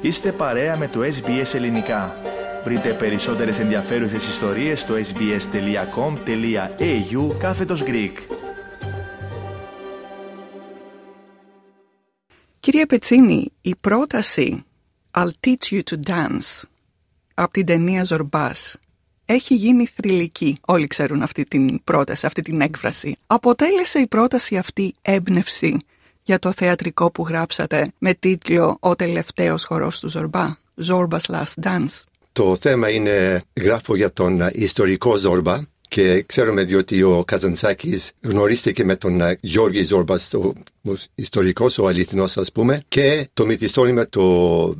Είστε παρέα με το SBS Ελληνικά. Βρείτε περισσότερες ενδιαφέρουσες ιστορίες στο sbs.com.au κάθετος Greek. Κύριε Πετσίνη, η πρόταση «I'll teach you to dance» από την ταινία Ζορμπάς έχει γίνει θρηλυκή. Όλοι ξέρουν αυτή την πρόταση, αυτή την έκφραση. Αποτέλεσε η πρόταση αυτή έμπνευση για το θεατρικό που γράψατε με τίτλο «Ο τελευταίος χορός του Ζορμπά» «Zorba's Last Dance». Το θέμα είναι, γράφω για τον ιστορικό Ζορμπά και ξέρουμε διότι ο Καζαντσάκης γνωρίστηκε με τον Γιώργη Ζόρμπα ο ιστορικός, ο αληθινός ας πούμε, και το μυθιστόρημα το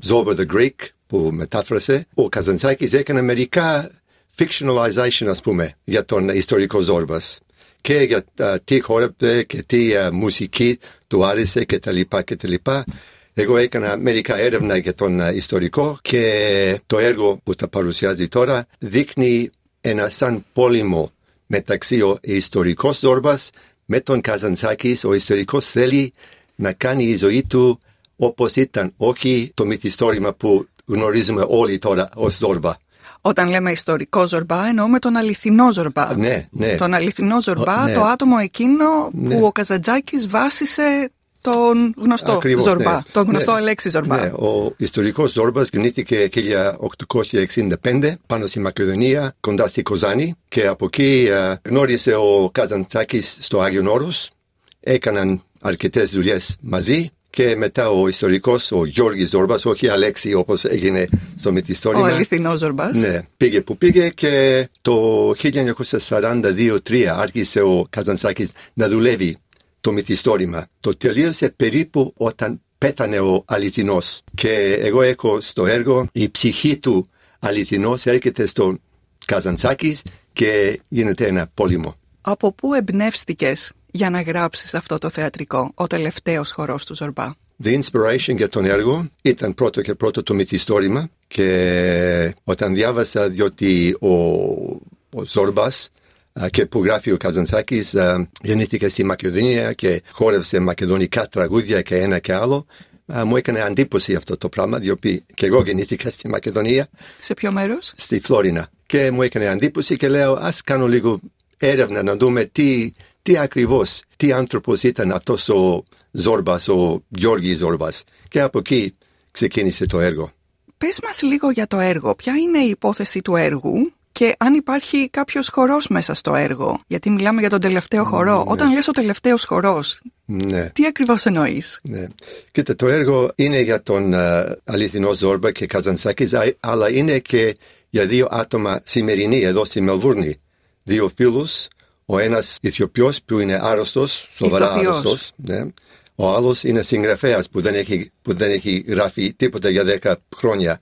«Ζόρμπα the Greek που μετάφρασε, ο Καζαντσάκης έκανε μερικά fictionalization ας πούμε για τον ιστορικό Ζόρμπας και για τι χόρευτε και τι μουσική του άρεσε τα λοιπά. Εγώ έκανα μερικά έρευνα για τον ιστορικό και το έργο που τα παρουσιάζει τώρα δείχνει ένα σαν πόλεμο μεταξύ ο ιστορικός Ζόρμπας με τον Καζαντσάκης. Ο ιστορικός θέλει να κάνει η ζωή του όπως ήταν, όχι το μυθιστόρημα που γνωρίζουμε όλοι τώρα ως Δόρβα. Όταν λέμε ιστορικό Ζορμπά, εννοούμε τον αληθινό Ζορμπά. Ναι, ναι. Τον αληθινό Ζορμπά, ναι. το άτομο εκείνο ναι. που ο Καζαντζάκης βάσισε τον γνωστό Ακριβώς, Ζορμπά, ναι. τον γνωστό ναι. Αλέξη Ζορμπά. Ναι. Ο ιστορικός Ζορμπάς γεννήθηκε 1865 πάνω στη Μακεδονία, κοντά στη Κοζάνη και από εκεί ε, γνώρισε ο Καζαντζάκης στο Άγιο Όρος. Έκαναν αρκετές δουλειές μαζί και μετά ο ιστορικός, ο Γιώργης Ζόρμπας, όχι Αλέξη όπως έγινε στο Μυθιστόρημα. Ο αληθινός Ζόρμπας. Ναι, πήγε που πήγε και το 1942-3 άρχισε ο Καζανσάκης να δουλεύει το μυθιστόρημα. Το τελείωσε περίπου όταν πέτανε ο αληθινός. και εγώ έχω στο έργο η ψυχή του αληθινός έρχεται στο Καζανσάκης και γίνεται ένα πόλεμο. Από πού εμπνεύστηκες για να γράψεις αυτό το θεατρικό, ο τελευταίος χορός του Ζορμπά. The inspiration για τον έργο ήταν πρώτο και πρώτο το μυθιστόρημα και όταν διάβασα διότι ο, ο Ζορμπάς και που γράφει ο Καζαντσάκης γεννήθηκε στη Μακεδονία και χόρευσε μακεδονικά τραγούδια και ένα και άλλο μου έκανε αντίποση αυτό το πράγμα, διότι και εγώ γεννήθηκα στη Μακεδονία. Σε ποιο μέρος? Στη Φλόρινα. Και μου έκανε αντίποση και λέω, ας κάνω λίγο έρευνα να δούμε τι, τι ακριβώς, τι άνθρωπος ήταν αυτός ο Ζόρμπας, ο Γιώργης Ζόρμπας. Και από εκεί ξεκίνησε το έργο. Πες μας λίγο για το έργο. Ποια είναι η υπόθεση του έργου και αν υπάρχει κάποιος χορός μέσα στο έργο. Γιατί μιλάμε για τον τελευταίο χορό. Ναι. Όταν λες ο τελευταίος χορός, ναι. τι ακριβώς εννοείς. Ναι. Κοίτα, το έργο είναι για τον ε, αληθινό Ζόρμπα και Καζανσάκης, αλλά είναι και για δύο άτομα σημερινοί εδώ στη Μελβούρνη. Δύο φίλους ο ένας ηθιοποιό που είναι άρρωστος, σοβαρά άρρωστος, ναι. ο άλλος είναι συγγραφέας που, δεν έχει, που δεν έχει γράφει τίποτα για δέκα χρόνια.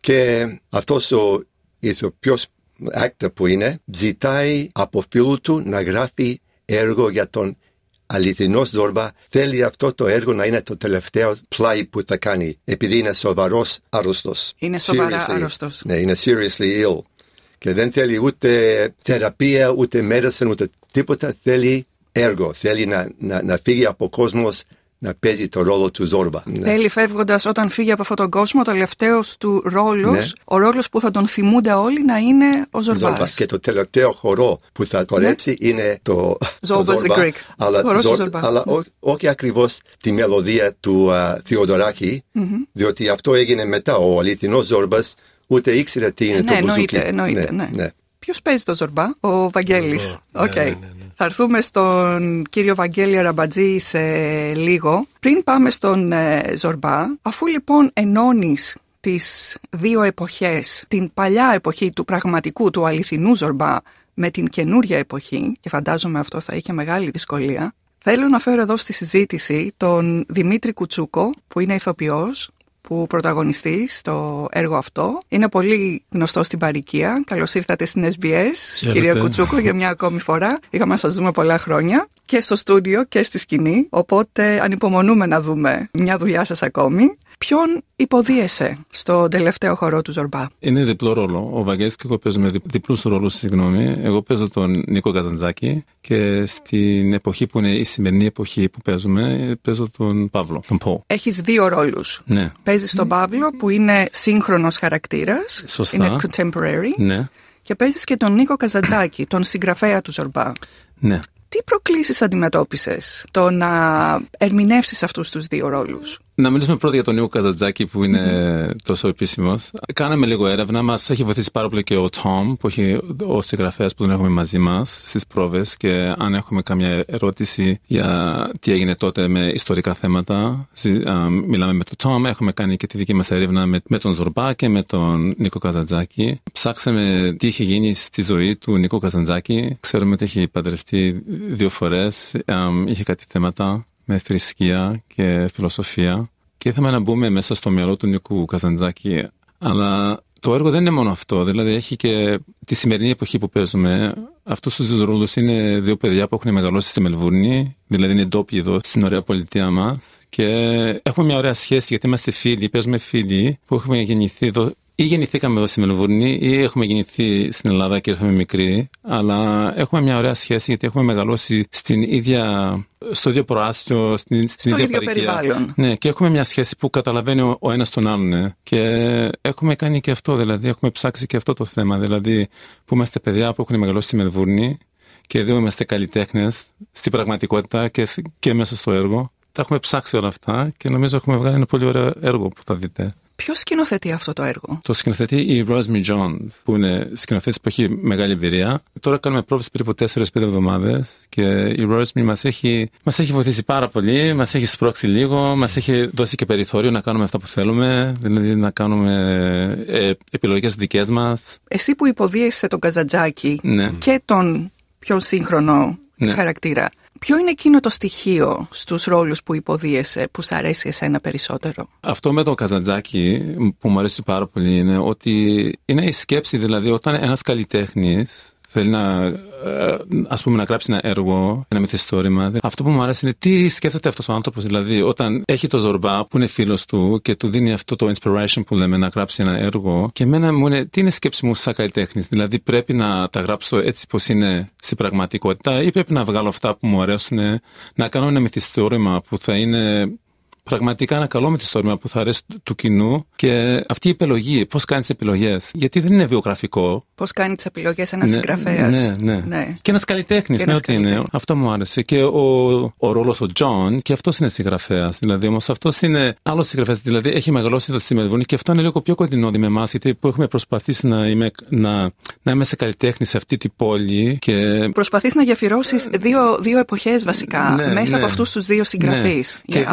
Και αυτός ο ηθιοποιό actor που είναι, ζητάει από φίλου του να γράφει έργο για τον αληθινό Ζόρμπα. Θέλει αυτό το έργο να είναι το τελευταίο πλάι που θα κάνει, επειδή είναι σοβαρός άρρωστος. Είναι σοβαρά άρρωστος. Ναι, είναι seriously ill και δεν θέλει ούτε θεραπεία, ούτε medicine, ούτε τίποτα. Θέλει έργο. Θέλει να, να, να φύγει από κόσμος να παίζει το ρόλο του Ζόρμπα. Ναι. Θέλει φεύγοντας όταν φύγει από αυτόν τον κόσμο, το τελευταίο του ρόλος, ναι. ο ρόλος που θα τον θυμούνται όλοι να είναι ο Ζόρμπας. Και το τελευταίο χορό που θα κορέψει ναι. είναι το. Ζόρμπα the Greek. Αλλά, Ζορ, αλλά ό, ναι. όχι ακριβώς τη μελωδία του uh, Θεοδωράκη, mm-hmm. διότι αυτό έγινε μετά. Ο αληθινός Ζόρμπας ούτε ήξερε τι είναι ε, ναι, το μπουζούκι. Εννοείται, εννοείται, ναι. ναι. ναι. Ποιος παίζει το Ζορμπά, ο Βαγγέλης. Okay. Ναι, ναι, θα έρθουμε στον κύριο Βαγγέλη Αραμπατζή σε λίγο. Πριν πάμε στον ε, Ζορμπά, αφού λοιπόν ενώνεις τις δύο εποχές, την παλιά εποχή του πραγματικού, του αληθινού Ζορμπά, με την καινούρια εποχή, και φαντάζομαι αυτό θα είχε μεγάλη δυσκολία, θέλω να φέρω εδώ στη συζήτηση τον Δημήτρη Κουτσούκο, που είναι ηθοποιός, που πρωταγωνιστεί στο έργο αυτό. Είναι πολύ γνωστό στην παροικία. Καλώς ήρθατε στην SBS, κυρία Κουτσούκο, για μια ακόμη φορά. Είχαμε να σας δούμε πολλά χρόνια και στο στούντιο και στη σκηνή. Οπότε ανυπομονούμε να δούμε μια δουλειά σας ακόμη ποιον υποδίεσαι στο τελευταίο χορό του Ζορμπά. Είναι διπλό ρόλο. Ο Βαγγέλης και εγώ παίζουμε διπλούς ρόλους, συγγνώμη. Εγώ παίζω τον Νίκο Καζαντζάκη και στην εποχή που είναι η σημερινή εποχή που παίζουμε, παίζω τον Παύλο, τον Πο. Έχεις δύο ρόλους. Ναι. Παίζεις τον Παύλο που είναι σύγχρονος χαρακτήρας. Σωστά. Είναι contemporary. Ναι. Και παίζεις και τον Νίκο Καζαντζάκη, τον συγγραφέα του Ζορμπά. Ναι. Τι προκλήσεις αντιμετώπισες το να ερμηνεύσεις αυτούς τους δύο ρόλους. Να μιλήσουμε πρώτα για τον Νίκο Καζατζάκη που ειναι mm-hmm. τόσο επίσημος. Κάναμε λίγο έρευνα. Μας έχει βοηθήσει πάρα πολύ και ο Τόμ, που έχει ο συγγραφέας που τον έχουμε μαζί μας στις πρόβες. Και αν έχουμε καμιά ερώτηση για τι έγινε τότε με ιστορικά θέματα, μιλάμε με τον Τόμ. Έχουμε κάνει και τη δική μας έρευνα με τον Ζορμπά και με τον Νίκο Καζατζάκη. Ψάξαμε τι είχε γίνει στη ζωή του Νίκο Καζατζάκη. Ξέρουμε ότι έχει παντρευτεί δύο φορές. Είχε κάτι θέματα με θρησκεία και φιλοσοφία και ήθελα να μπούμε μέσα στο μυαλό του Νίκου Καζαντζάκη. Αλλά το έργο δεν είναι μόνο αυτό. Δηλαδή, έχει και τη σημερινή εποχή που παίζουμε. Αυτούς τους ρόλους είναι δύο παιδιά που έχουν μεγαλώσει στη Μελβούρνη, δηλαδή είναι ντόπιοι εδώ στην ωραία πολιτεία μας. Και έχουμε μια ωραία σχέση γιατί είμαστε φίλοι, παίζουμε φίλοι που έχουμε γεννηθεί εδώ ή γεννηθήκαμε εδώ στη Μελβούρνη ή έχουμε γεννηθεί στην Ελλάδα και ήρθαμε μικροί, αλλά έχουμε μια ωραία σχέση γιατί έχουμε μεγαλώσει στην ίδια, στο ίδιο προάστιο, στην, στην ίδια ίδιο περιβάλλον. Ναι, και έχουμε μια σχέση που καταλαβαίνει ο, ο ένας τον άλλον. Ναι. Και έχουμε κάνει και αυτό, δηλαδή έχουμε ψάξει και αυτό το θέμα. Δηλαδή που είμαστε παιδιά που έχουν μεγαλώσει στη Μελβούρνη και εδώ είμαστε καλλιτέχνες στην πραγματικότητα και, και μέσα στο έργο. Τα έχουμε ψάξει όλα αυτά και νομίζω έχουμε βγάλει ένα πολύ ωραίο έργο που θα δείτε. Ποιος σκηνοθετεί αυτό το έργο. Το σκηνοθετεί η Rosemary Jones, που είναι σκηνοθέτης που έχει μεγάλη εμπειρία. Τώρα κάνουμε πρόβες περίπου 4-5 εβδομάδες και η Rosemary μας έχει, μας έχει βοηθήσει πάρα πολύ, μας έχει σπρώξει λίγο, μας έχει δώσει και περιθώριο να κάνουμε αυτά που θέλουμε, δηλαδή να κάνουμε ε, επιλογές δικές μας. Εσύ που υποδίεσαι τον Καζαντζάκη ναι. και τον πιο σύγχρονο ναι. χαρακτήρα ποιο είναι εκείνο το στοιχείο στους ρόλους που υποδίεσαι, που σ' αρέσει εσένα περισσότερο. Αυτό με τον Καζαντζάκη που μου αρέσει πάρα πολύ είναι ότι είναι η σκέψη, δηλαδή όταν ένας καλλιτέχνης θέλει να, ε, ας πούμε, να γράψει ένα έργο, ένα μυθιστόρημα. Αυτό που μου άρεσε είναι τι σκέφτεται αυτός ο άνθρωπος. Δηλαδή, όταν έχει το Ζορμπά που είναι φίλος του και του δίνει αυτό το inspiration που λέμε να γράψει ένα έργο, και εμένα μου είναι τι είναι σκέψη μου σαν καλλιτέχνης. Δηλαδή, πρέπει να τα γράψω έτσι πώ είναι στην πραγματικότητα, ή πρέπει να βγάλω αυτά που μου αρέσουν, να κάνω ένα μυθιστόρημα που θα είναι πραγματικά ένα καλό στόρμα που θα αρέσει του κοινού και αυτή η επιλογή, πώς κάνει τις επιλογές. Γιατί δεν είναι βιογραφικό. Πώς κάνει τις επιλογές ένας ναι, συγγραφέας. Ναι, ναι, ναι, Και ένας καλλιτέχνης, ναι, ό,τι είναι. Αυτό μου άρεσε. Και ο, ο ρόλος ο Τζον, και αυτός είναι συγγραφέας. Δηλαδή, όμως αυτός είναι άλλος συγγραφέας. Δηλαδή, έχει μεγαλώσει το στη και αυτό είναι λίγο πιο κοντινό με εμάς, γιατί που έχουμε προσπαθήσει να, είμαι, να, να σε καλλιτέχνη σε αυτή την πόλη. Και... Προσπαθείς να γεφυρώσεις δύο, δύο εποχές βασικά ναι, μέσα από ναι. αυτούς τους δύο συγγραφείς. Ναι.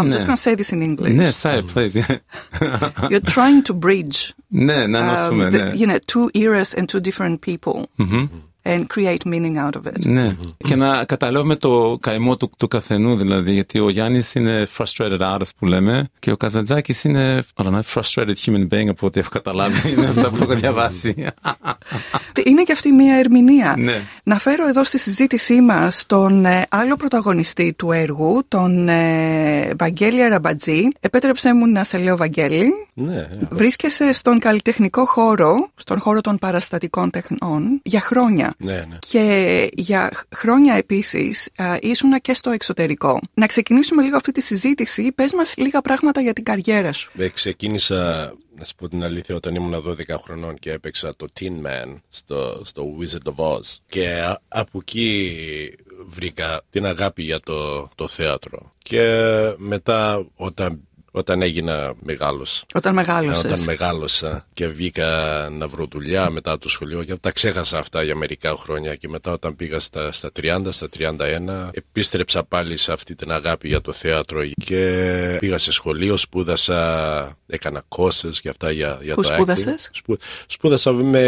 Yeah, service in English. 네, side, mm. please. You're trying to bridge. 네, 나눴으면, um, the, You know, two eras and two different people. Mm-hmm. and create meaning out of it. Ναι, mm-hmm. και να καταλάβουμε το καημό του, του καθενού δηλαδή, γιατί ο Γιάννης είναι frustrated artist που λέμε και ο Καζαντζάκης είναι know, frustrated human being από ό,τι έχω καταλάβει, είναι αυτά που έχω διαβάσει. είναι και αυτή μια ερμηνεία. Ναι. Να φέρω εδώ στη συζήτησή μας τον ε, άλλο πρωταγωνιστή του έργου, τον ε, Βαγγέλη Αραμπατζή. Επέτρεψέ μου να σε λέω Βαγγέλη. Ναι, ναι. Βρίσκεσαι στον καλλιτεχνικό χώρο, στον χώρο των παραστατικών τεχνών, για χρόνια. Ναι, ναι. Και για χρόνια επίσης ήσουν και στο εξωτερικό. Να ξεκινήσουμε λίγο αυτή τη συζήτηση. Πες μας λίγα πράγματα για την καριέρα σου. Ε, ξεκίνησα να σου πω την αλήθεια, όταν ήμουν 12 χρονών και έπαιξα το Teen Man στο, στο Wizard of Oz. Και από εκεί βρήκα την αγάπη για το, το θέατρο. Και μετά όταν όταν έγινα μεγάλος. Όταν μεγάλωσα. Ε, όταν μεγάλωσα και βγήκα να βρω δουλειά μετά το σχολείο και τα ξέχασα αυτά για μερικά χρόνια και μετά όταν πήγα στα, στα 30, στα 31 επίστρεψα πάλι σε αυτή την αγάπη για το θέατρο και πήγα σε σχολείο, σπούδασα, έκανα κόσε και αυτά για, για Που το σπούδασες? σπούδασα με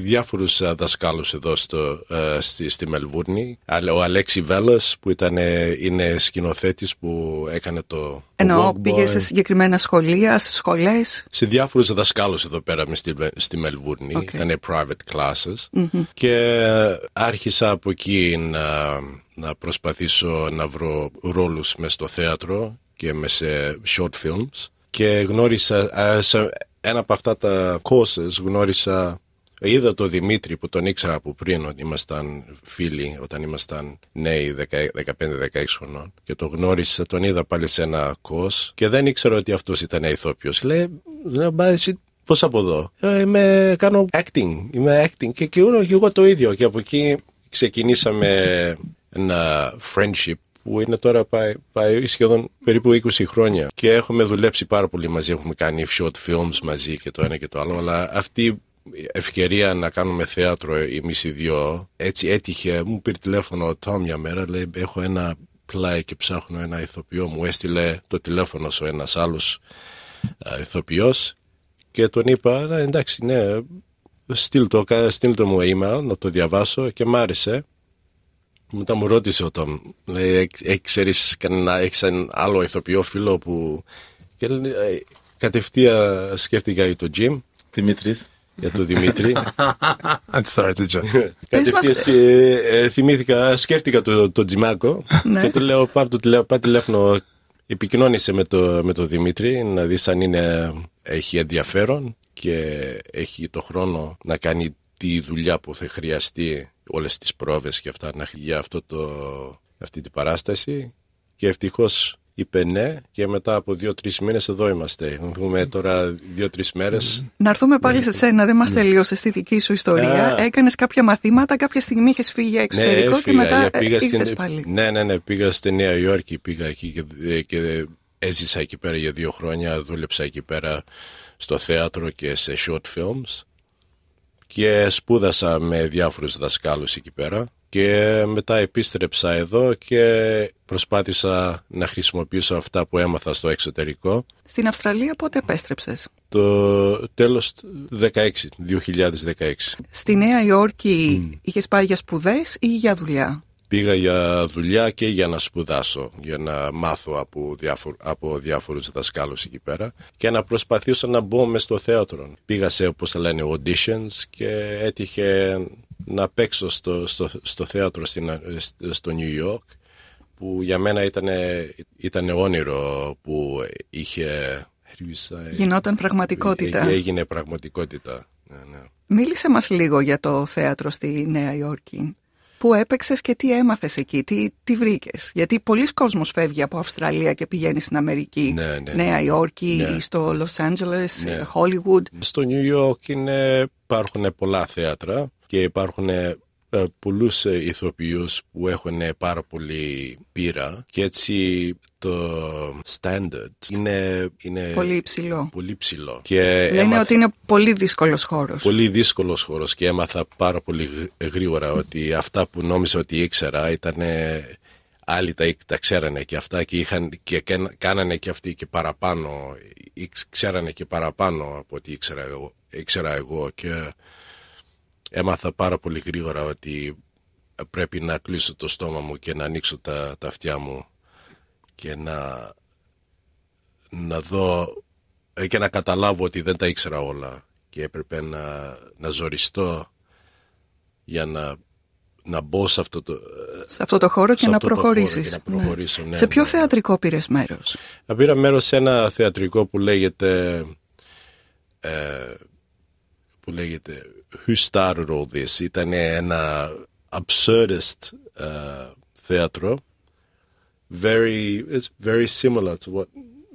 διάφορους ε, δασκάλους εδώ στο, ε, στη, στη Μελβούρνη. Ο Αλέξη Βέλλας, που ήταν, είναι σκηνοθέτης που έκανε το Εννοώ, το πήγε σε συγκεκριμένα σχολεία, σε σχολές. Σε διάφορους δασκάλους εδώ πέρα στη, στη Μελβούρνη. Okay. Ήταν private classes. Και άρχισα από εκεί να, να προσπαθήσω να βρω ρόλους μες στο θέατρο και μες σε short films. Και γνώρισα, ε, σε ένα από αυτά τα courses γνώρισα Είδα τον Δημήτρη που τον ήξερα από πριν ότι ήμασταν φίλοι όταν ήμασταν νέοι 15-16 χρονών και τον γνώρισα, τον είδα πάλι σε ένα κόσ και δεν ήξερα ότι αυτός ήταν ηθόπιος. Λέει, λέω, πάει πώ πώς από εδώ. «Ε, είμαι, κάνω acting, είμαι acting και, και εγώ το ίδιο και από εκεί ξεκινήσαμε ένα friendship που είναι τώρα πάει, πάει σχεδόν περίπου 20 χρόνια και έχουμε δουλέψει πάρα πολύ μαζί, έχουμε κάνει short films μαζί και το ένα και το άλλο, αλλά αυτή ευκαιρία να κάνουμε θέατρο εμείς οι δυο. Έτσι έτυχε, μου πήρε τηλέφωνο ο Τόμ μια μέρα, λέει έχω ένα πλάι και ψάχνω ένα ηθοποιό. Μου έστειλε το τηλέφωνο σου ένας άλλος ηθοποιός και τον είπα εντάξει ναι, στείλ το, στείλ το μου email να το διαβάσω και μ' άρεσε. Μετά μου ρώτησε ο Τόμ, λέει, «Ε, ε, ξέρεις κανένα, έχεις ένα άλλο ηθοποιό φίλο που... Και «Ε, κατευθείαν σκέφτηκα το Jim. Δημήτρης για τον Δημήτρη. I'm ε, ε, θυμήθηκα, σκέφτηκα τον το Τζιμάκο ναι. και του λέω πάρ το τηλέφωνο, επικοινώνησε με, το, με τον Δημήτρη να δεις αν είναι, έχει ενδιαφέρον και έχει το χρόνο να κάνει τη δουλειά που θα χρειαστεί όλες τις πρόβες και αυτά να, για αυτό το, αυτή την παράσταση και ευτυχώς είπε ναι και μετά από δύο-τρει μήνες εδώ είμαστε. Δούμε τώρα δύο-τρει μέρες. Να έρθουμε πάλι σε σένα, δεν μας τελείωσες στη δική σου ιστορία. Έκανες κάποια μαθήματα, κάποια στιγμή είχες φύγει ναι, εξωτερικό και μετά ναι, πήγα στην... πάλι. Ναι, ναι, ναι, πήγα στη Νέα Υόρκη, πήγα εκεί και, ε, και έζησα εκεί πέρα για δύο χρόνια, δούλεψα εκεί πέρα στο θέατρο και σε short films και σπούδασα με διάφορους δασκάλους εκεί πέρα και μετά επίστρεψα εδώ και προσπάθησα να χρησιμοποιήσω αυτά που έμαθα στο εξωτερικό. Στην Αυστραλία πότε επέστρεψες? Το τέλος 16, 2016. Στη Νέα Υόρκη mm. είχες πάει για σπουδές ή για δουλειά? Πήγα για δουλειά και για να σπουδάσω, για να μάθω από, διάφορ, από διάφορους δασκάλους εκεί πέρα και να προσπαθήσω να μπω μες στο θέατρο. Πήγα σε, όπως λένε, auditions και έτυχε να παίξω στο, στο, στο θέατρο στην, στο Νιου Ιόρκ που για μένα ήταν, ήταν όνειρο που είχε... Ε, Γινόταν ε, πραγματικότητα. Ε, έγινε πραγματικότητα. Ναι, ναι. Μίλησε μας λίγο για το θέατρο στη Νέα Υόρκη. Πού έπαιξες και τι έμαθες εκεί, τι, τι βρήκες. Γιατί πολλοί κόσμος φεύγει από Αυστραλία και πηγαίνει στην Αμερική, ναι, ναι. Νέα Υόρκη, ή ναι. στο Λος Άντζελες, ναι. Hollywood. Στο Νιου Υόρκη υπάρχουν πολλά θέατρα και υπάρχουν ε, ε, πολλούς ε, ηθοποιούς που έχουν πάρα πολύ πείρα και έτσι το standard είναι, είναι πολύ υψηλό. Πολύ ψηλό. Και Λένε ότι είναι πολύ δύσκολος χώρος. Πολύ δύσκολος χώρος και έμαθα πάρα πολύ γρήγορα ότι αυτά που νόμιζα ότι ήξερα ήταν άλλοι τα, τα ξέρανε και αυτά και, είχαν, και κάνανε και αυτοί και παραπάνω, ξέρανε και παραπάνω από ό,τι ήξερα εγώ, ήξερα εγώ και έμαθα πάρα πολύ γρήγορα ότι πρέπει να κλείσω το στόμα μου και να ανοίξω τα, τα αυτιά μου και να, να δω ε, και να καταλάβω ότι δεν τα ήξερα όλα και έπρεπε να, να ζοριστώ για να, να μπω σε αυτό το, ε, αυτό το χώρο και να προχωρήσεις. Ναι. προχωρήσω, ναι, σε ποιο ναι. θεατρικό πήρες μέρος? Να πήρα μέρος σε ένα θεατρικό που λέγεται ε, που λέγεται Who Started All This ήταν ένα absurdist uh, θέατρο very it's very similar to what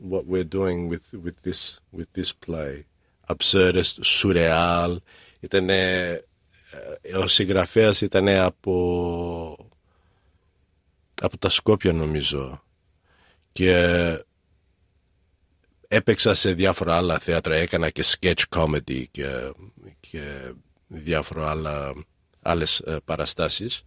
what we're doing with with this with this play absurdist surreal ήταν ο συγγραφέας ήταν από από τα Σκόπια νομίζω και έπαιξα σε διάφορα άλλα θέατρα έκανα και sketch comedy και και διάφορα άλλα, άλλες ε, παραστάσεις.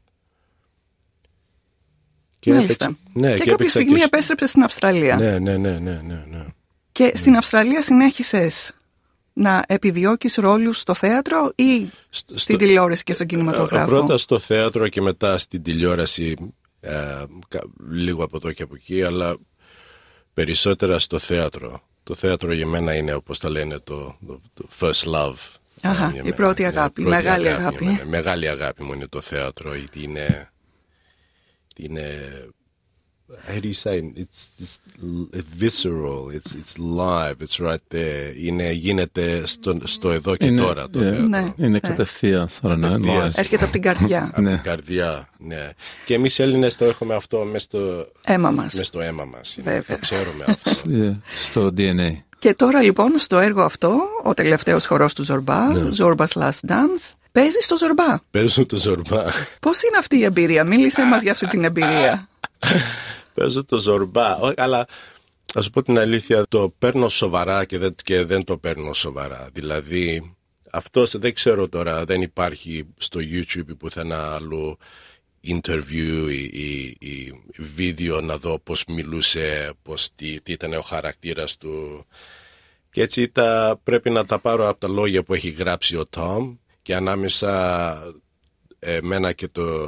Και Μάλιστα. Έπαιξε, ναι, και, και κάποια στιγμή και... επέστρεψε στην Αυστραλία. Ναι, ναι, ναι, ναι, ναι, ναι. Και στην Αυστραλία συνέχισες να επιδιώκεις ρόλους στο θέατρο ή στο, στην τηλεόραση και στον κινηματογράφο. Ε, πρώτα στο θέατρο και μετά στην τηλεόραση ε, λίγο από εδώ και από εκεί, αλλά περισσότερα στο θέατρο. Το θέατρο για μένα είναι, όπως τα λένε, το, το, το first love. Αχα, η πρώτη αγάπη, η μεγάλη αγάπη. αγάπη. Μεγάλη αγάπη μου είναι το θέατρο, γιατί είναι... είναι how do you say it's visceral it's it's live it's right there είναι γίνεται στο, στο εδώ και είναι, τώρα το yeah, ε, θέατρο ναι, είναι ναι. κατευθείαν ναι. έρχεται από την καρδιά από την ναι. καρδιά ναι. και εμείς Έλληνες το έχουμε αυτό μέσα στο αίμα μας, μες στο αίμα μας Βέβαια. το ξέρουμε αυτό στο DNA και τώρα λοιπόν στο έργο αυτό, ο τελευταίος χορός του Ζορμπά, ναι. Zorba's Last Dance, παίζει στο Ζορμπά. Παίζω το Ζορμπά. Πώς είναι αυτή η εμπειρία, μίλησέ μας για αυτή την εμπειρία. Παίζω το Ζορμπά, αλλά α πω την αλήθεια, το παίρνω σοβαρά και δεν, δεν το παίρνω σοβαρά. Δηλαδή, αυτός δεν ξέρω τώρα, δεν υπάρχει στο YouTube ή πουθενά αλλού interview ή, βίντεο να δω πώς μιλούσε, πώς, τι, ήταν ο χαρακτήρας του. Και έτσι τα, πρέπει να τα πάρω από τα λόγια που έχει γράψει ο Τόμ και ανάμεσα ε, μένα και το,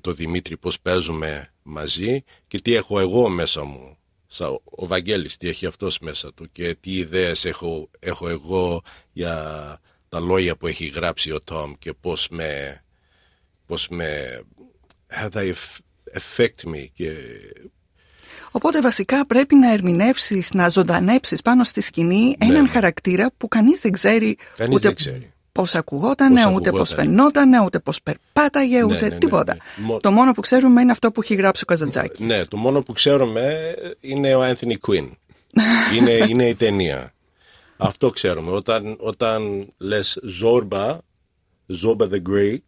το Δημήτρη πώς παίζουμε μαζί και τι έχω εγώ μέσα μου. ο Βαγγέλης, τι έχει αυτός μέσα του και τι ιδέες έχω, έχω εγώ για τα λόγια που έχει γράψει ο Τόμ και πώς με, πώς με affect me Οπότε βασικά πρέπει να ερμηνεύσεις, να ζωντανέψεις πάνω στη σκηνή έναν ναι. χαρακτήρα που κανείς δεν ξέρει κανείς ούτε δεν ξέρει. πώς ακουγόταν, ούτε πώς φαινόταν, ούτε πώς περπάταγε, ναι, ούτε ναι, ναι, τίποτα. Ναι, το μόνο που ξέρουμε είναι αυτό που έχει γράψει ο Καζαντζάκης. Ναι, το μόνο που ξέρουμε είναι ο Anthony Quinn. είναι, είναι η ταινία. αυτό ξέρουμε. Όταν, όταν λες Ζόρμπα Ζόρμπα the Greek,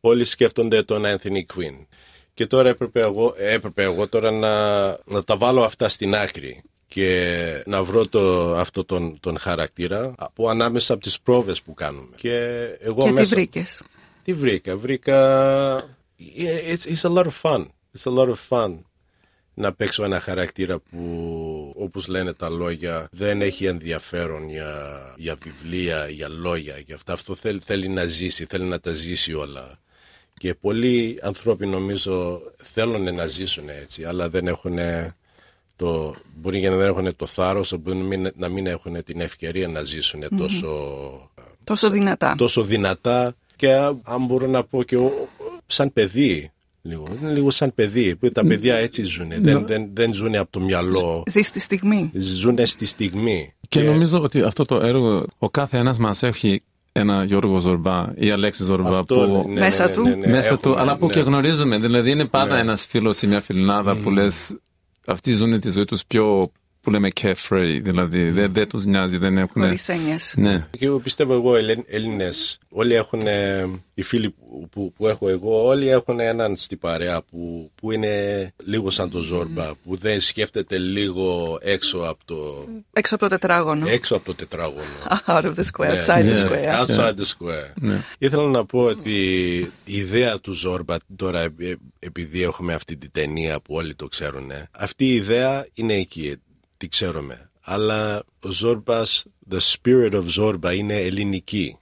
όλοι σκέφτονται τον Anthony Quinn. Και τώρα έπρεπε εγώ, έπρεπε εγώ τώρα να, να τα βάλω αυτά στην άκρη και να βρω το, αυτό τον, τον χαρακτήρα από ανάμεσα από τις πρόβες που κάνουμε. Και, εγώ και τι βρήκες. Τι βρήκα. Βρήκα... Ε, it's, it's a lot of fun. It's a lot of fun να παίξω ένα χαρακτήρα που όπως λένε τα λόγια δεν έχει ενδιαφέρον για, για βιβλία, για λόγια για αυτά. Αυτό θέλει να ζήσει, θέλει να τα ζήσει όλα. Και πολλοί ανθρώποι νομίζω θέλουν να ζήσουν έτσι, αλλά δεν έχουν το, μπορεί να δεν έχουν το θάρρος, μπορεί να μην έχουν την ευκαιρία να ζησουν τόσο, δυνατά. τόσο δυνατά και αν μπορώ να πω και σαν παιδί λίγο, λίγο σαν παιδί, που τα παιδιά έτσι ζουν, δεν, δεν, δεν ζουν από το μυαλό. Ζει στη στιγμή. Ζουν στη στιγμή. Και, και νομίζω ότι αυτό το έργο, ο κάθε ένας μας έχει ένα Γιώργο Ζορμπά ή Αλέξη Ζορμπά που. Ναι, ναι, ναι, μέσα του. Μέσα του, αλλά που και γνωρίζουμε. Δηλαδή είναι πάντα ένας φίλος ή μια φιλνάδα που mm. λες. Αυτοί ζουν τη ζωή τους πιο που λέμε carefree, δηλαδή δεν, του τους νοιάζει, δεν έχουν... Ναι. Και πιστεύω εγώ Έλληνες, όλοι έχουν, οι φίλοι που, που έχω εγώ, όλοι έχουν έναν στην παρέα που, που είναι λίγο σαν το Ζόρμπα, που δεν σκέφτεται λίγο έξω από το... Έξω από το τετράγωνο. Έξω από το τετράγωνο. Out of the square, ναι. outside the square. Outside the square. Ναι. Ήθελα να πω ότι η ιδέα του Ζόρμπα, τώρα ε, επειδή έχουμε αυτή την ταινία που όλοι το ξέρουν, αυτή η ιδέα είναι εκεί. τι ξέρουμε. Αλλά ο Ζόρμπας, the spirit of Ζόρμπα είναι ελληνική.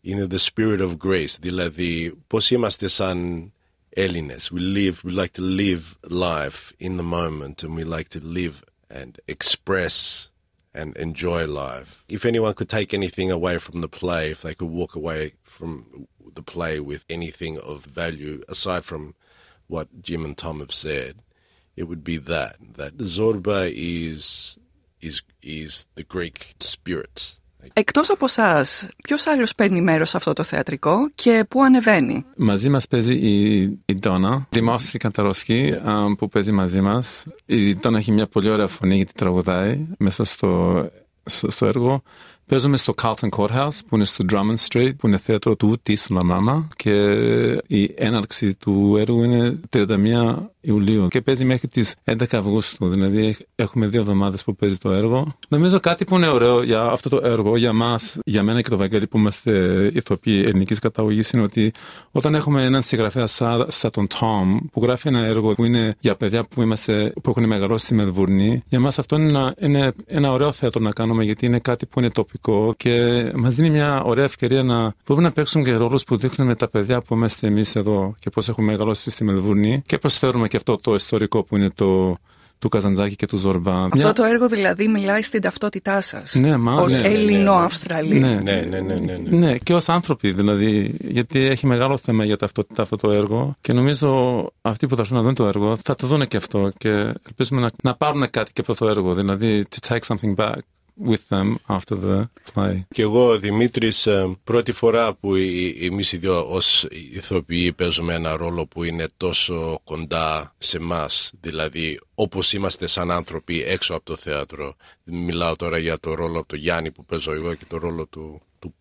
Είναι the spirit of grace, δηλαδή πώς είμαστε σαν Έλληνες. We live, we like to live life in the moment and we like to live and express and enjoy life. If anyone could take anything away from the play, if they could walk away from the play with anything of value aside from what Jim and Tom have said, it Εκτός από εσά, ποιος άλλος παίρνει μέρος σε αυτό το θεατρικό και πού ανεβαίνει. Μαζί μας παίζει η, η Ντόνα, δημόσια καταρροσκή που παίζει μαζί μας. Η Ντόνα έχει μια πολύ ωραία φωνή γιατί τραγουδάει μέσα στο, στο έργο Παίζουμε στο Carlton Courthouse που είναι στο Drummond Street που είναι θέατρο του της Λαμάμα και η έναρξη του έργου είναι 31 Ιουλίου και παίζει μέχρι τις 11 Αυγούστου δηλαδή έχουμε δύο εβδομάδες που παίζει το έργο. Νομίζω κάτι που είναι ωραίο για αυτό το έργο για μας, για μένα και το Βαγγέλη που είμαστε ηθοποιοί ελληνικής καταγωγής είναι ότι όταν έχουμε έναν συγγραφέα σαν, τον Τόμ που γράφει ένα έργο που είναι για παιδιά που, είμαστε, που έχουν μεγαλώσει με βουρνή για μας αυτό είναι ένα, είναι ένα ωραίο θέατρο να κάνουμε γιατί είναι κάτι που είναι τοπικό και μας δίνει μια ωραία ευκαιρία να μπορούμε να παίξουμε και ρόλους που δείχνουμε τα παιδιά που είμαστε εμείς εδώ και πώς έχουμε μεγαλώσει στη Μελβούρνη και προσφέρουμε και αυτό το ιστορικό που είναι το του Καζαντζάκη και του Ζορμπά. Αυτό το έργο δηλαδή μιλάει στην ταυτότητά σας. Ναι, μα. Ως ναι, ναι, ναι Έλληνο-Αυστραλί. Ναι. ναι, ναι, ναι, ναι, ναι, ναι. και ως άνθρωποι δηλαδή. Γιατί έχει μεγάλο θέμα για ταυτότητα αυτό το έργο και νομίζω αυτοί που θα έρθουν να δουν το έργο θα το δουν και αυτό και ελπίζουμε να, να πάρουν κάτι και από το έργο. Δηλαδή, to take something back with them after the play. Και εγώ, Δημήτρης, ε, πρώτη φορά που εμείς οι δύο ως ηθοποιοί παίζουμε ένα ρόλο που είναι τόσο κοντά σε μας, δηλαδή όπως είμαστε σαν άνθρωποι έξω από το θέατρο. Μιλάω τώρα για το ρόλο του Γιάννη που παίζω εγώ και το ρόλο του, του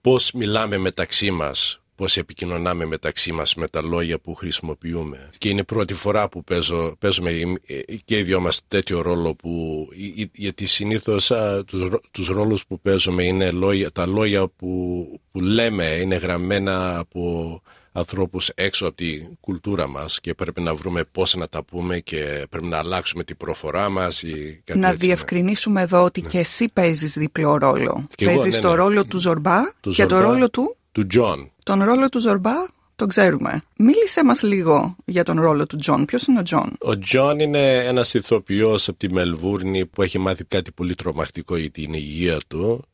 Πώς μιλάμε μεταξύ μας, πώς επικοινωνάμε μεταξύ μας με τα λόγια που χρησιμοποιούμε. Και είναι πρώτη φορά που παίζω, παίζουμε και οι δυο μας τέτοιο ρόλο που, γιατί συνήθως α, τους, τους ρόλους που παίζουμε είναι λόγια, τα λόγια που, που λέμε, είναι γραμμένα από ανθρώπους έξω από την κουλτούρα μας και πρέπει να βρούμε πώς να τα πούμε και πρέπει να αλλάξουμε την προφορά μας. να έτσι, ναι. διευκρινίσουμε εδώ ότι ναι. και εσύ παίζεις διπλό ρόλο. Παίζει παίζεις ναι, το ρόλο του Ζορμπά του και το ρόλο του του Τον ρόλο του Ζορμπά το ξέρουμε. Μίλησε μας λίγο για τον ρόλο του Τζον. Ποιος είναι ο Τζον? Ο Τζον είναι ένας ηθοποιός από τη Μελβούρνη που έχει μάθει κάτι πολύ τρομακτικό για την υγεία του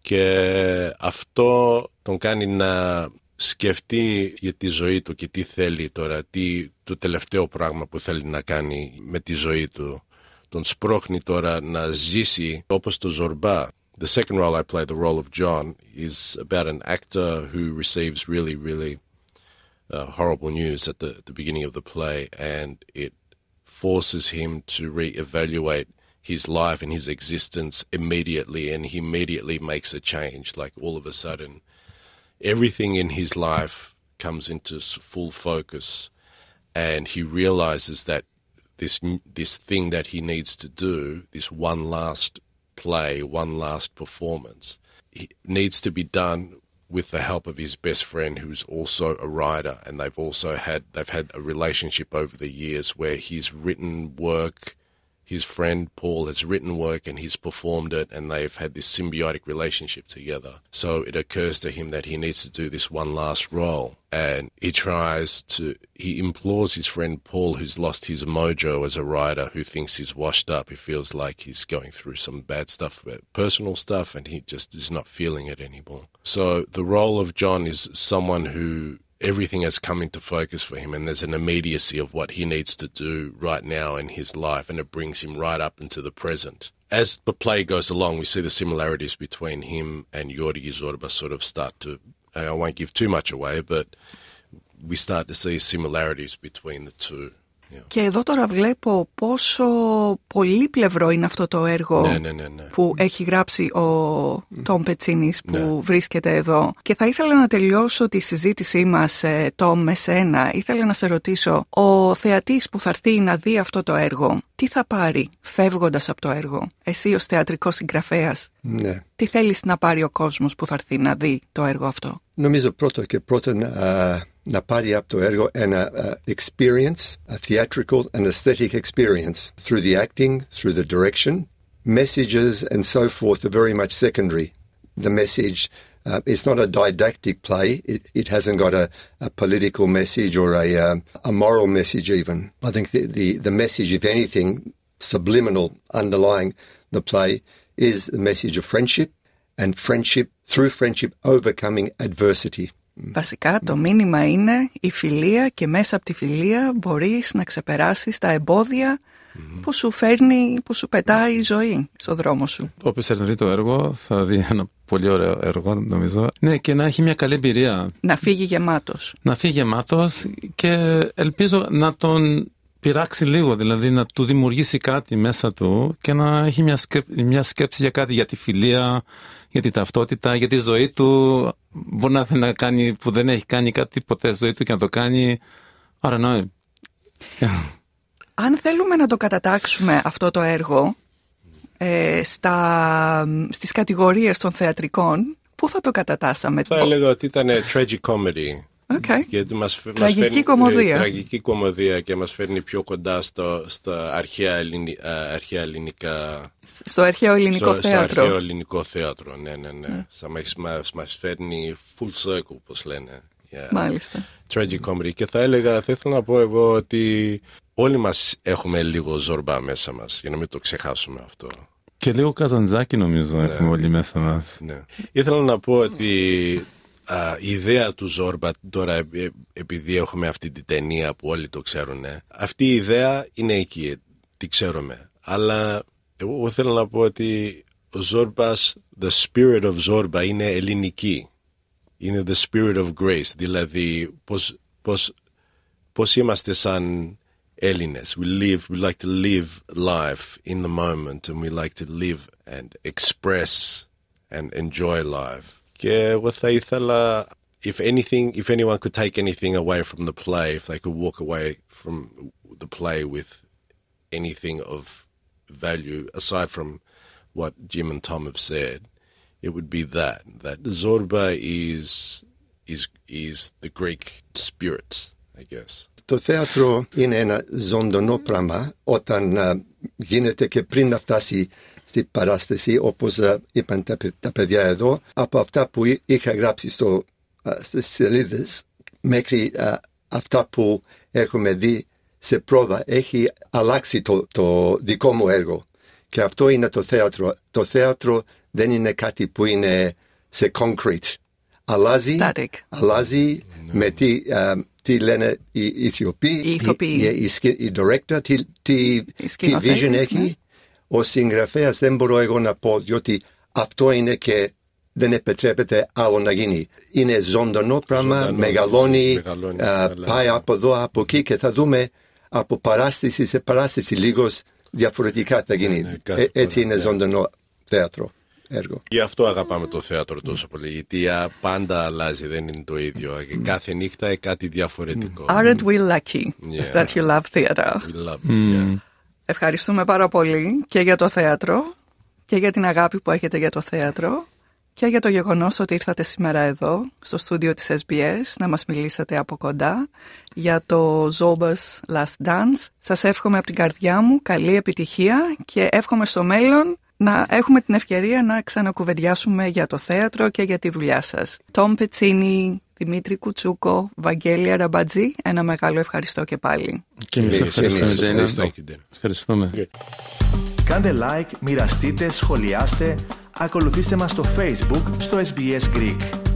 και αυτό τον κάνει να σκεφτεί για τη ζωή του και τι θέλει τώρα, τι, το τελευταίο πράγμα που θέλει να κάνει με τη ζωή του. Τον σπρώχνει τώρα να ζήσει όπως το Ζορμπά. the second role I play, the role of John, is about an actor who receives really, really uh, horrible news at the, the beginning of the play, and it forces him to reevaluate his life and his existence immediately, and he immediately makes a change. Like all of a sudden, everything in his life comes into full focus, and he realizes that this this thing that he needs to do, this one last play, one last performance, it needs to be done with the help of his best friend who's also a writer and they've also had they've had a relationship over the years where he's written work his friend Paul has written work and he's performed it, and they've had this symbiotic relationship together. So it occurs to him that he needs to do this one last role. And he tries to, he implores his friend Paul, who's lost his mojo as a writer, who thinks he's washed up. He feels like he's going through some bad stuff, personal stuff, and he just is not feeling it anymore. So the role of John is someone who everything has come into focus for him and there's an immediacy of what he needs to do right now in his life and it brings him right up into the present. As the play goes along, we see the similarities between him and Yordi Yzorba sort of start to, I won't give too much away, but we start to see similarities between the two. Ναι. Και εδώ τώρα βλέπω πόσο πολύπλευρο είναι αυτό το έργο ναι, ναι, που έχει γράψει ο Τόμ Πετσίνης που βρίσκεται εδώ. Και θα ήθελα να τελειώσω τη συζήτησή μας, ε, Τόμ, με σένα. Ήθελα να σε ρωτήσω, ο θεατής που θα έρθει να δει αυτό το έργο, τι θα πάρει φεύγοντας από το έργο, εσύ ως θεατρικός συγγραφέας. Ναι. Τι θέλεις να πάρει ο κόσμος που θα έρθει να δει το έργο αυτό. Νομίζω πρώτα και πρώτα να ergo an uh, experience, a theatrical and aesthetic experience through the acting, through the direction. Messages and so forth are very much secondary. The message, uh, not a didactic play. It, it hasn't got a, a political message or a, um, a moral message even. I think the, the, the message, if anything, subliminal underlying the play is the message of friendship and friendship through friendship overcoming adversity. Βασικά το μήνυμα είναι η φιλία και μέσα από τη φιλία μπορείς να ξεπεράσεις τα εμπόδια που σου φέρνει, που σου πετάει η ζωή στο δρόμο σου. Όποιος δει το έργο θα δει ένα πολύ ωραίο έργο νομίζω. Ναι και να έχει μια καλή εμπειρία. Να φύγει γεμάτος. Να φύγει γεμάτος και ελπίζω να τον πειράξει λίγο, δηλαδή να του δημιουργήσει κάτι μέσα του και να έχει μια, σκέψη, μια σκέψη για κάτι, για τη φιλία, για τη ταυτότητα, για τη ζωή του. Μπορεί να, να κάνει που δεν έχει κάνει κάτι ποτέ στη ζωή του και να το κάνει. Άρα ναι. Αν θέλουμε να το κατατάξουμε αυτό το έργο ε, στα, στις κατηγορίες των θεατρικών, πού θα το κατατάσαμε. Θα έλεγα ότι ήταν tragic comedy. Okay. Γιατί μας, τραγική ε, τραγική κομμωδία και μας φέρνει πιο κοντά στο, στα αρχαία, ελληνικά... Στο αρχαίο ελληνικό στο, θέατρο. Στο αρχαίο ελληνικό θέατρο, ναι, ναι, ναι. Mm. Μας, μας, φέρνει full circle, όπως λένε. Yeah. Μάλιστα. Tragic comedy. Και θα έλεγα, θα ήθελα να πω εγώ ότι όλοι μας έχουμε λίγο ζορμπά μέσα μας, για να μην το ξεχάσουμε αυτό. Και λίγο καζαντζάκι νομίζω ναι. έχουμε όλοι μέσα μας. Ναι. Ήθελα να πω ότι η ιδέα του Ζόρμπα, τώρα επειδή έχουμε αυτή την ταινία που όλοι το ξέρουν, αυτή η ιδέα είναι εκεί, τη ξέρουμε. Αλλά εγώ θέλω να πω ότι ο Ζόρμπας, the spirit of Ζόρμπα είναι ελληνική. Είναι the spirit of grace, δηλαδή πώς, πώς, πώς είμαστε σαν Έλληνες. We live, we like to live life in the moment and we like to live and express and enjoy life. και εγώ θα ήθελα if anything, if anyone could take anything away from the play, if they could walk away from the play with anything of value aside from what Jim and Tom have said, it would be that that Zorba is is is the Greek spirit, I guess. Το θέατρο είναι ένα ζωντανό πράγμα όταν uh, γίνεται και πριν να φτάσει στην παράσταση όπως ε, είπαν τα, παιδιά εδώ από αυτά που είχα γράψει στο, ε, στις σελίδες μέχρι ε, αυτά που έχουμε δει σε πρόβα έχει αλλάξει το, δικό μου έργο και αυτό είναι το θέατρο. Το θέατρο δεν είναι κάτι που είναι σε concrete. Αλλάζει, Static. αλλάζει ναι. με τι, τι λένε οι οι, οι οι, η, οι director, τι, τι, τι vision ναι. έχει ο συγγραφέας δεν μπορώ εγώ να πω, διότι αυτό είναι και δεν επιτρέπεται άλλο να γίνει. Είναι ζωντανό πράγμα, ζωντανό, μεγαλώνει, ναι, μεγαλώνει α, ναι. πάει από εδώ, από εκεί και θα δούμε από παράσταση σε παράσταση λίγος διαφορετικά θα γίνει. Ναι, ναι, ε, έτσι είναι ναι. ζωντανό θέατρο. Έργο. Γι' αυτό αγαπάμε το θέατρο τόσο πολύ, γιατί πάντα αλλάζει, δεν είναι το ίδιο. Κάθε νύχτα είναι κάτι διαφορετικό. Aren't we lucky yeah. that you love theater? We love it, yeah. Ευχαριστούμε πάρα πολύ και για το θέατρο και για την αγάπη που έχετε για το θέατρο και για το γεγονός ότι ήρθατε σήμερα εδώ στο στούντιο της SBS να μας μιλήσετε από κοντά για το Zobas Last Dance. Σας εύχομαι από την καρδιά μου καλή επιτυχία και εύχομαι στο μέλλον να έχουμε την ευκαιρία να ξανακουβεντιάσουμε για το θέατρο και για τη δουλειά σας. Τόμ Πετσίνη, Δημήτρη Κουτσούκο, Βαγγέλη Ραμπατζή, ένα μεγάλο ευχαριστώ και πάλι. Και εμείς ευχαριστούμε. Ευχαριστούμε. Κάντε like, μοιραστείτε, σχολιάστε, ακολουθήστε μας στο Facebook, στο SBS Greek.